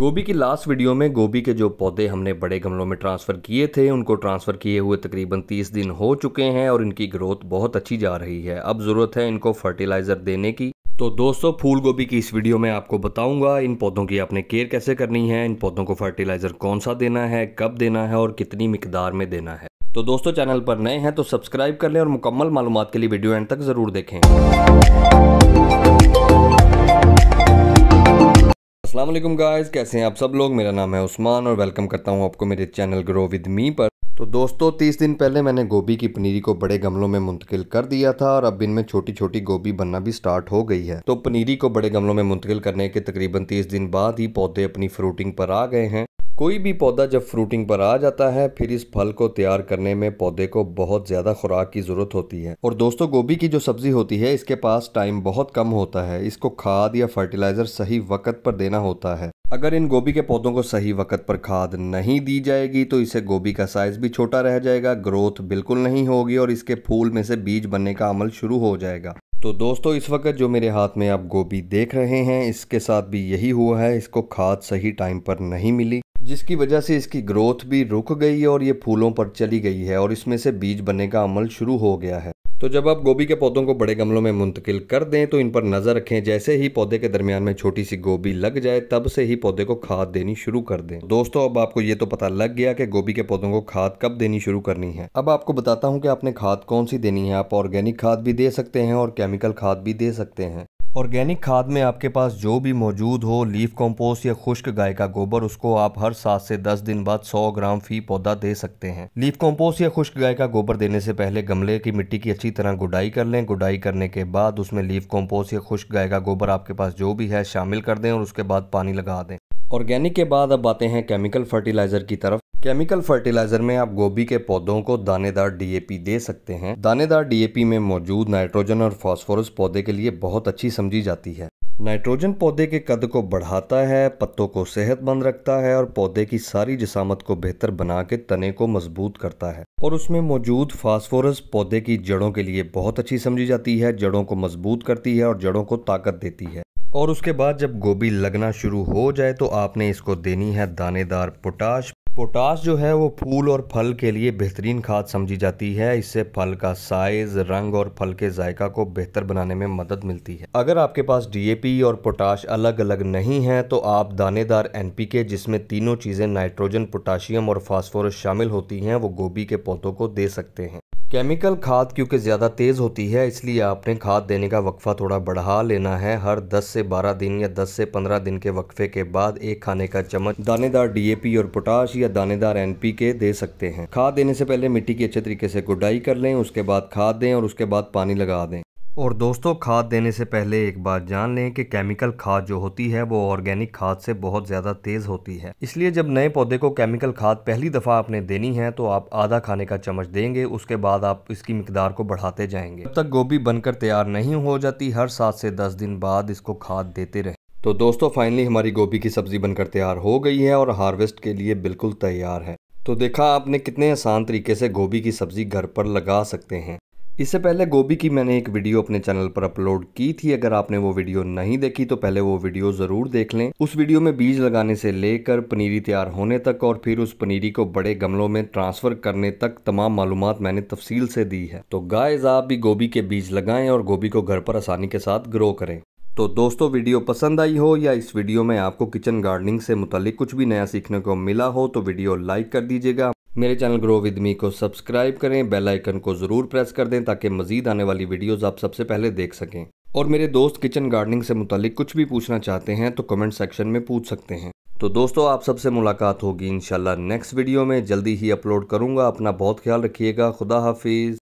गोभी की last video में गोभी के जो पौधे हमने बड़े गमलों में ट्रांसफ़र किए थे उनको ट्रांसफ़र किए हुए तकरीबन 30 दिन हो चुके हैं और इनकी ग्रोथ बहुत अच्छी जा रही है अब ज़रूरत है इनको फर्टिलाइज़र देने की तो दोस्तों फूल गोभी की इस वीडियो में आपको बताऊंगा इन पौधों की आपने केयर कैसे करनी है इन पौधों को फर्टिलाइज़र कौन सा देना है कब देना है और कितनी मकदार में देना है तो दोस्तों चैनल पर नए हैं तो सब्सक्राइब कर लें और मुकम्मल मालूम के लिए वीडियो एंड तक ज़रूर देखें अस्सलाम वालेकुम गाइस कैसे हैं आप सब लोग मेरा नाम है उस्मान और वेलकम करता हूं आपको मेरे चैनल ग्रो विद मी पर तो दोस्तों तीस दिन पहले मैंने गोभी की पनीरी को बड़े गमलों में मुंतकिल कर दिया था और अब इनमें छोटी छोटी गोभी बनना भी स्टार्ट हो गई है तो पनीरी को बड़े गमलों में मुंतकिल करने के तकरीबन तीस दिन बाद ही पौधे अपनी फ्रूटिंग पर आ गए हैं कोई भी पौधा जब फ्रूटिंग पर आ जाता है फिर इस फल को तैयार करने में पौधे को बहुत ज़्यादा खुराक की ज़रूरत होती है और दोस्तों गोभी की जो सब्ज़ी होती है इसके पास टाइम बहुत कम होता है इसको खाद या फर्टिलाइज़र सही वक्त पर देना होता है अगर इन गोभी के पौधों को सही वक्त पर खाद नहीं दी जाएगी तो इसे गोभी का साइज भी छोटा रह जाएगा ग्रोथ बिल्कुल नहीं होगी और इसके फूल में से बीज बनने का अमल शुरू हो जाएगा तो दोस्तों इस वक्त जो मेरे हाथ में आप गोभी देख रहे हैं इसके साथ भी यही हुआ है इसको खाद सही टाइम पर नहीं मिली जिसकी वजह से इसकी ग्रोथ भी रुक गई है और ये फूलों पर चली गई है और इसमें से बीज बनने का अमल शुरू हो गया है तो जब आप गोभी के पौधों को बड़े गमलों में मुंतकिल कर दें तो इन पर नज़र रखें जैसे ही पौधे के दरमियान में छोटी सी गोभी लग जाए तब से ही पौधे को खाद देनी शुरू कर दें दोस्तों अब आपको ये तो पता लग गया कि गोभी के पौधों को खाद कब देनी शुरू करनी है अब आपको बताता हूँ कि आपने खाद कौन सी देनी है आप ऑर्गेनिक खाद भी दे सकते हैं और केमिकल खाद भी दे सकते हैं ऑर्गेनिक खाद में आपके पास जो भी मौजूद हो लीफ कंपोस्ट या खुश्क गाय का गोबर उसको आप हर सात से दस दिन बाद सौ ग्राम फी पौधा दे सकते हैं लीफ कंपोस्ट या खुश्क गाय का गोबर देने से पहले गमले की मिट्टी की अच्छी तरह गुडाई कर लें गुडाई करने के बाद उसमें लीफ कंपोस्ट या खुश्क गाय का गोबर आपके पास जो भी है शामिल कर दें और उसके बाद पानी लगा दें ऑर्गेनिक के बाद अब आते हैं केमिकल फर्टिलाइज़र की तरफ केमिकल फर्टिलाइजर में आप गोभी के पौधों को दानेदार डीएपी दे सकते हैं दानेदार डीएपी में मौजूद नाइट्रोजन और फास्फोरस पौधे के लिए बहुत अच्छी समझी जाती है नाइट्रोजन पौधे के कद को बढ़ाता है पत्तों को सेहतमंद रखता है और पौधे की सारी जिसामत को बेहतर बना के तने को मजबूत करता है और उसमें मौजूद फास्फोरस पौधे की जड़ों के लिए बहुत अच्छी समझी जाती है जड़ों को मजबूत करती है और जड़ों को ताकत देती है और उसके बाद जब गोभी लगना शुरू हो जाए तो आपने इसको देनी है दानेदार पोटाश पोटास जो है वो फूल और फल के लिए बेहतरीन खाद समझी जाती है इससे फल का साइज रंग और फल के जायका को बेहतर बनाने में मदद मिलती है अगर आपके पास डीएपी और पोटाश अलग अलग नहीं है तो आप दानेदार एनपीके जिसमें तीनों चीज़ें नाइट्रोजन पोटाशियम और फास्फोरस शामिल होती हैं वो गोभी के पौधों को दे सकते हैं केमिकल खाद क्योंकि ज़्यादा तेज़ होती है इसलिए आपने खाद देने का वक्फ़ा थोड़ा बढ़ा लेना है हर 10 से 12 दिन या 10 से 15 दिन के वक्फ़े के बाद एक खाने का चम्मच दानेदार डीएपी और पोटाश या दानेदार एनपीके दे सकते हैं खाद देने से पहले मिट्टी की अच्छे तरीके से गुडाई कर लें उसके बाद खाद दें और उसके बाद पानी लगा दें और दोस्तों खाद देने से पहले एक बार जान लें कि केमिकल खाद जो होती है वो ऑर्गेनिक खाद से बहुत ज़्यादा तेज़ होती है इसलिए जब नए पौधे को केमिकल खाद पहली दफ़ा आपने देनी है तो आप आधा खाने का चम्मच देंगे उसके बाद आप इसकी मकदार को बढ़ाते जाएंगे तब तक गोभी बनकर तैयार नहीं हो जाती हर सात से दस दिन बाद इसको खाद देते रहें तो दोस्तों फाइनली हमारी गोभी की सब्ज़ी बनकर तैयार हो गई है और हार्वेस्ट के लिए बिल्कुल तैयार है तो देखा आपने कितने आसान तरीके से गोभी की सब्ज़ी घर पर लगा सकते हैं इससे पहले गोभी की मैंने एक वीडियो अपने चैनल पर अपलोड की थी अगर आपने वो वीडियो नहीं देखी तो पहले वो वीडियो ज़रूर देख लें उस वीडियो में बीज लगाने से लेकर पनीरी तैयार होने तक और फिर उस पनीरी को बड़े गमलों में ट्रांसफ़र करने तक तमाम मालूम मैंने तफसील से दी है तो गायज आप भी गोभी के बीज लगाएं और गोभी को घर पर आसानी के साथ ग्रो करें तो दोस्तों वीडियो पसंद आई हो या इस वीडियो में आपको किचन गार्डनिंग से मुतल कुछ भी नया सीखने को मिला हो तो वीडियो लाइक कर दीजिएगा मेरे चैनल ग्रो विद मी को सब्सक्राइब करें बेल आइकन को ज़रूर प्रेस कर दें ताकि मज़ीद आने वाली वीडियोस आप सबसे पहले देख सकें और मेरे दोस्त किचन गार्डनिंग से मुतलिक कुछ भी पूछना चाहते हैं तो कमेंट सेक्शन में पूछ सकते हैं तो दोस्तों आप सबसे मुलाकात होगी इन नेक्स्ट वीडियो में जल्दी ही अपलोड करूँगा अपना बहुत ख्याल रखिएगा खुदा हाफिज़